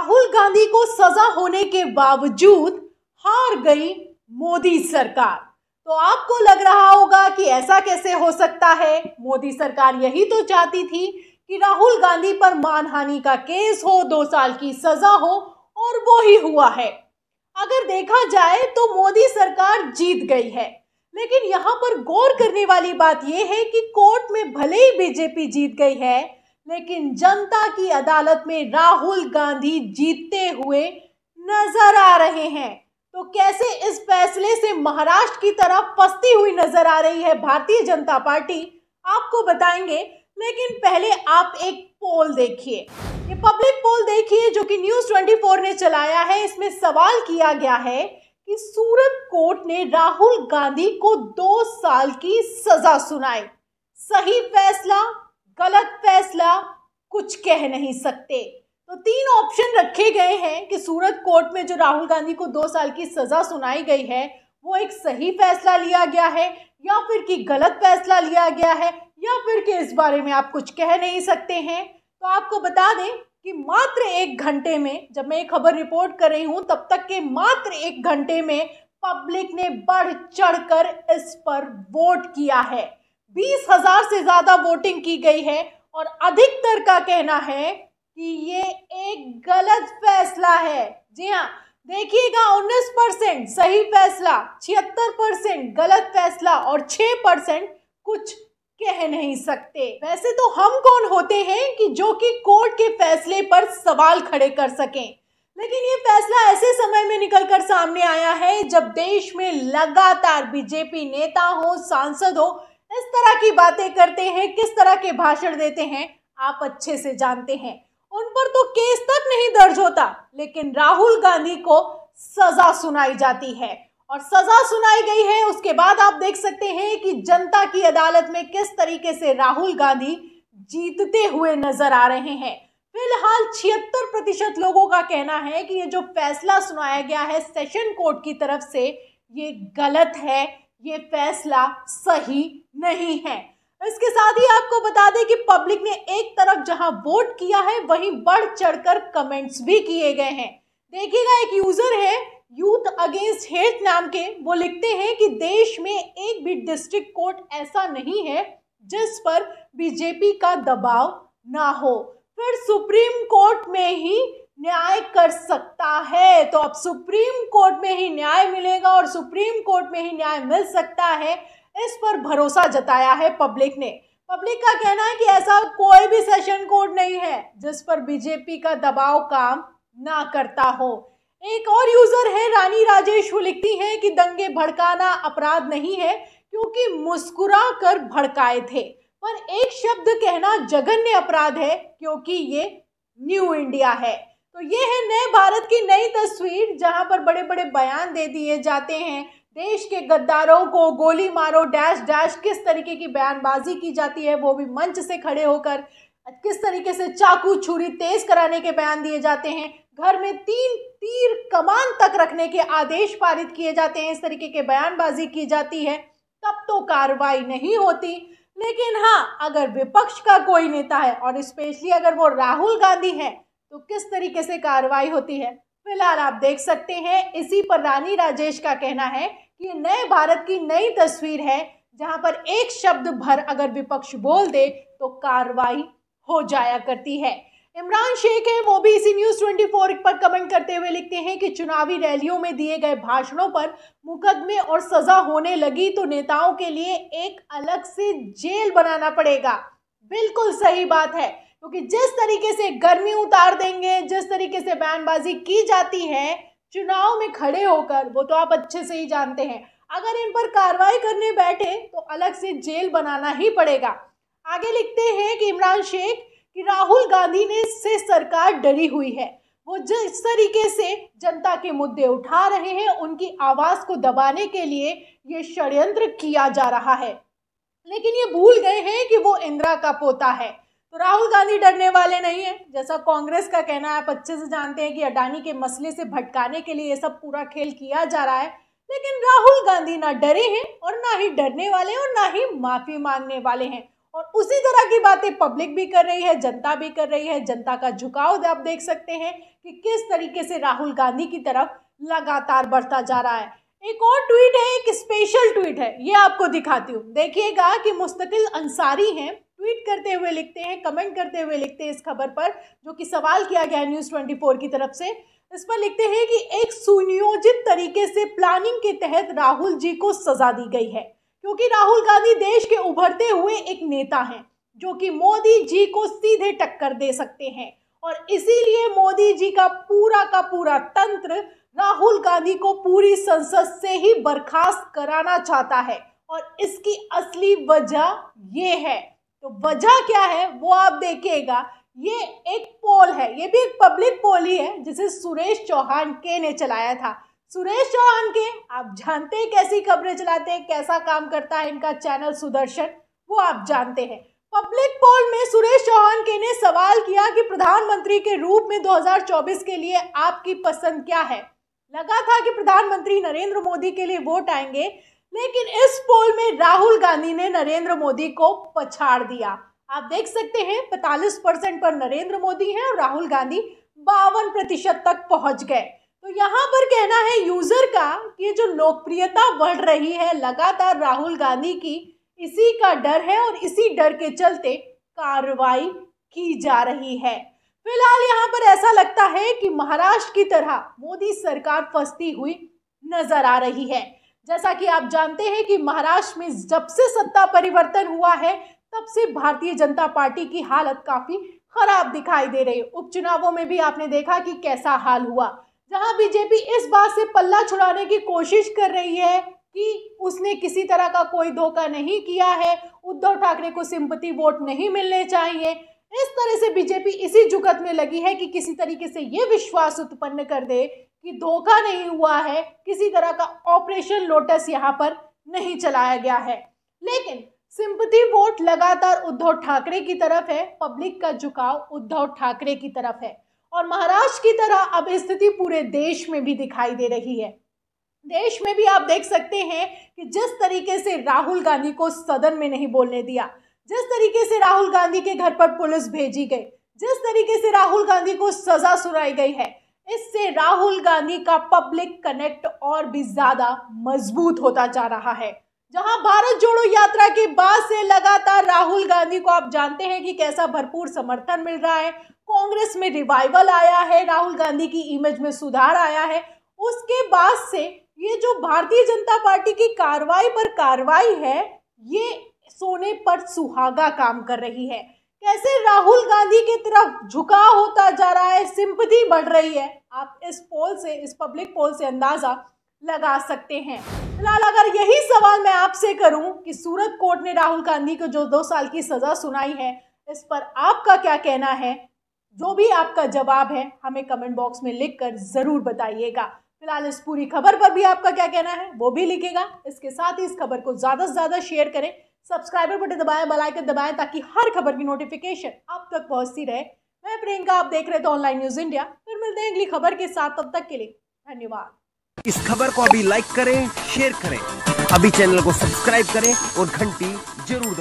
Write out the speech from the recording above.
राहुल गांधी को सजा होने के बावजूद हार गई मोदी सरकार तो आपको लग रहा होगा कि ऐसा कैसे हो सकता है मोदी सरकार यही तो चाहती थी कि राहुल गांधी पर मानहानि का केस हो दो साल की सजा हो और वो ही हुआ है अगर देखा जाए तो मोदी सरकार जीत गई है लेकिन यहाँ पर गौर करने वाली बात यह है कि कोर्ट में भले ही बीजेपी जीत गई है लेकिन जनता की अदालत में राहुल गांधी जीतते हुए नजर आ रहे हैं तो कैसे इस फैसले से महाराष्ट्र की तरफ फंसती हुई नजर आ रही है भारतीय जनता पार्टी आपको बताएंगे लेकिन पहले आप एक पोल देखिए ये पब्लिक पोल देखिए जो कि न्यूज 24 ने चलाया है इसमें सवाल किया गया है कि सूरत कोर्ट ने राहुल गांधी को दो साल की सजा सुनाई सही फैसला गलत फैसला कुछ कह नहीं सकते तो तीन ऑप्शन रखे गए हैं कि सूरत कोर्ट में जो राहुल गांधी को दो साल की सजा सुनाई गई है वो एक सही फैसला लिया गया है या फिर कि गलत फैसला लिया गया है या फिर कि इस बारे में आप कुछ कह नहीं सकते हैं तो आपको बता दें कि मात्र एक घंटे में जब मैं ये खबर रिपोर्ट कर रही हूँ तब तक के मात्र एक घंटे में पब्लिक ने बढ़ चढ़कर इस पर वोट किया है बीस हजार से ज्यादा वोटिंग की गई है और अधिकतर का कहना है कि ये एक गलत फैसला है जी हाँ देखिएगा 19 परसेंट सही फैसला छिहत्तर परसेंट गलत फैसला और 6 परसेंट कुछ कह नहीं सकते वैसे तो हम कौन होते हैं कि जो कि कोर्ट के फैसले पर सवाल खड़े कर सकें लेकिन ये फैसला ऐसे समय में निकल कर सामने आया है जब देश में लगातार बीजेपी नेता हो सांसद हो इस तरह की बातें करते हैं किस तरह के भाषण देते हैं आप अच्छे से जानते हैं उन पर तो केस तक नहीं दर्ज होता लेकिन राहुल गांधी को सजा सुनाई जाती है और सजा सुनाई गई है उसके बाद आप देख सकते हैं कि जनता की अदालत में किस तरीके से राहुल गांधी जीतते हुए नजर आ रहे हैं फिलहाल छिहत्तर प्रतिशत लोगों का कहना है कि ये जो फैसला सुनाया गया है सेशन कोर्ट की तरफ से ये गलत है ये फैसला सही नहीं है इसके साथ ही आपको बता दें कि पब्लिक ने एक तरफ जहां वोट किया है वहीं बढ़ चढ़कर कमेंट्स भी किए गए हैं देखिएगा एक यूजर है यूथ अगेंस्ट हेट नाम के वो लिखते हैं कि देश में एक भी डिस्ट्रिक्ट कोर्ट ऐसा नहीं है जिस पर बीजेपी का दबाव ना हो फिर सुप्रीम कोर्ट में ही न्याय कर सकता है तो अब सुप्रीम कोर्ट में ही न्याय मिलेगा और सुप्रीम कोर्ट में ही न्याय मिल सकता है इस पर भरोसा जताया है पब्लिक ने पब्लिक का कहना है कि ऐसा कोई भी सेशन कोड नहीं है जिस पर बीजेपी का दबाव काम ना करता हो एक और यूजर है रानी राजेश वो लिखती हैं कि दंगे भड़काना अपराध नहीं है क्योंकि मुस्कुरा कर भड़काए थे पर एक शब्द कहना जघन्य अपराध है क्योंकि ये न्यू इंडिया है तो ये है नए भारत की नई तस्वीर जहां पर बड़े बड़े बयान दे दिए जाते हैं देश के गद्दारों को गोली मारो डैश डैश किस तरीके की बयानबाजी की जाती है वो भी मंच से खड़े होकर किस तरीके से चाकू छुरी तेज कराने के बयान दिए जाते हैं घर में तीन तीर कमान तक रखने के आदेश पारित किए जाते हैं इस तरीके के बयानबाजी की जाती है तब तो कार्रवाई नहीं होती लेकिन हाँ अगर विपक्ष का कोई नेता है और स्पेशली अगर वो राहुल गांधी है तो किस तरीके से कार्रवाई होती है फिलहाल आप देख सकते हैं इसी पर रानी राजेश का कहना है कि नए भारत की नई तस्वीर है जहां पर एक शब्द भर अगर विपक्ष बोल दे तो कार्रवाई हो जाया करती है इमरान शेख है वो भी इसी न्यूज 24 पर कमेंट करते हुए लिखते हैं कि चुनावी रैलियों में दिए गए भाषणों पर मुकदमे और सजा होने लगी तो नेताओं के लिए एक अलग से जेल बनाना पड़ेगा बिल्कुल सही बात है क्योंकि जिस तरीके से गर्मी उतार देंगे जिस तरीके से बयानबाजी की जाती है चुनाव में खड़े होकर वो तो आप अच्छे से ही जानते हैं अगर इन पर कार्रवाई करने बैठे तो अलग से जेल बनाना ही पड़ेगा आगे लिखते हैं कि इमरान शेख कि राहुल गांधी ने से सरकार डरी हुई है वो जिस तरीके से जनता के मुद्दे उठा रहे हैं उनकी आवाज़ को दबाने के लिए ये षड्यंत्र किया जा रहा है लेकिन ये भूल गए हैं कि वो इंदिरा का पोता है तो राहुल गांधी डरने वाले नहीं है जैसा कांग्रेस का कहना है आप अच्छे से जानते हैं कि अडानी के मसले से भटकाने के लिए ये सब पूरा खेल किया जा रहा है लेकिन राहुल गांधी ना डरे हैं और ना ही डरने वाले और ना ही माफी मांगने वाले हैं और उसी तरह की बातें पब्लिक भी कर रही है जनता भी कर रही है जनता का झुकाव आप देख सकते हैं कि किस तरीके से राहुल गांधी की तरफ लगातार बढ़ता जा रहा है एक और ट्वीट है एक स्पेशल ट्वीट है ये आपको दिखाती हूँ देखिएगा कि मुस्तकिल अंसारी हैं ट्वीट करते हुए लिखते हैं कमेंट करते हुए लिखते हैं इस खबर पर जो कि सवाल किया गया न्यूज़ ट्वेंटी फोर की तरफ से इस पर लिखते हैं कि एक सुनियोजित तरीके से प्लानिंग के तहत राहुल जी को सजा दी गई है क्योंकि राहुल गांधी देश के उभरते हुए एक नेता हैं जो कि मोदी जी को सीधे टक्कर दे सकते हैं और इसीलिए मोदी जी का पूरा का पूरा तंत्र राहुल गांधी को पूरी संसद से ही बर्खास्त कराना चाहता है और इसकी असली वजह यह है तो वजह क्या है वो आप देखिएगा ये एक पोल है ये भी एक पब्लिक पोल ही है जिसे सुरेश चौहान के ने चलाया था सुरेश चौहान के आप जानते हैं कैसी खबरें चलाते हैं कैसा काम करता है इनका चैनल सुदर्शन वो आप जानते हैं पब्लिक पोल में सुरेश चौहान के ने सवाल किया कि प्रधानमंत्री के रूप में 2024 के लिए आपकी पसंद क्या है लगा था कि प्रधानमंत्री नरेंद्र मोदी के लिए वोट आएंगे लेकिन इस पोल में राहुल गांधी ने नरेंद्र मोदी को पछाड़ दिया आप देख सकते हैं 45 परसेंट पर नरेंद्र मोदी हैं और राहुल गांधी बावन प्रतिशत तक पहुंच गए तो यहाँ पर कहना है यूजर का कि जो लोकप्रियता बढ़ रही है लगातार राहुल गांधी की इसी का डर है और इसी डर के चलते कार्रवाई की जा रही है फिलहाल यहाँ पर ऐसा लगता है कि महाराष्ट्र की तरह मोदी सरकार फंसती हुई नजर आ रही है जैसा कि आप जानते हैं कि महाराष्ट्र में जब से सत्ता परिवर्तन हुआ है तब से भारतीय जनता पार्टी की हालत काफ़ी खराब दिखाई दे रही है उपचुनावों में भी आपने देखा कि कैसा हाल हुआ जहां बीजेपी इस बात से पल्ला छुड़ाने की कोशिश कर रही है कि उसने किसी तरह का कोई धोखा नहीं किया है उद्धव ठाकरे को सिंपति वोट नहीं मिलने चाहिए इस तरह से बीजेपी इसी जुगत में लगी है कि किसी तरीके से ये विश्वास उत्पन्न कर दे कि धोखा नहीं हुआ है किसी तरह का ऑपरेशन लोटस यहाँ पर नहीं चलाया गया है लेकिन सिंपथी वोट लगातार उद्धव ठाकरे की तरफ है पब्लिक का झुकाव उद्धव ठाकरे की तरफ है और महाराष्ट्र की तरह अब स्थिति पूरे देश में भी दिखाई दे रही है देश में भी आप देख सकते हैं कि जिस तरीके से राहुल गांधी को सदन में नहीं बोलने दिया जिस तरीके से राहुल गांधी के घर पर पुलिस भेजी गई जिस तरीके से राहुल गांधी को सजा सुनाई गई है इससे राहुल गांधी का पब्लिक कनेक्ट और भी ज्यादा मजबूत होता जा रहा है जहां भारत जोड़ो यात्रा के बाद से लगातार राहुल गांधी को आप जानते हैं कि कैसा भरपूर समर्थन मिल रहा है कांग्रेस में रिवाइवल आया है राहुल गांधी की इमेज में सुधार आया है उसके बाद से ये जो भारतीय जनता पार्टी की कार्रवाई पर कार्रवाई है ये सोने पर सुहागा काम कर रही है कैसे राहुल गांधी की तरफ झुकाव होता जा रहा है सिंपति बढ़ रही है आप इस पोल से इस पब्लिक पोल से अंदाजा लगा सकते हैं फिलहाल अगर यही सवाल मैं आपसे करूं कि सूरत कोर्ट ने राहुल गांधी को जो दो साल की सजा सुनाई है इस पर आपका क्या कहना है जो भी आपका जवाब है हमें कमेंट बॉक्स में लिखकर जरूर बताइएगा फिलहाल इस पूरी खबर पर भी आपका क्या कहना है वो भी लिखेगा इसके साथ ही इस खबर को ज्यादा से ज्यादा शेयर करें सब्सक्राइबर बटन दबाएं बेल आइकन दबाएं ताकि हर खबर की नोटिफिकेशन आप तक पहुंचती रहे मैं प्रियंका आप देख रहे थे ऑनलाइन न्यूज इंडिया फिर मिलते हैं अगली खबर के साथ तब तक के लिए धन्यवाद इस खबर को अभी लाइक करें शेयर करें अभी चैनल को सब्सक्राइब करें और घंटी जरूर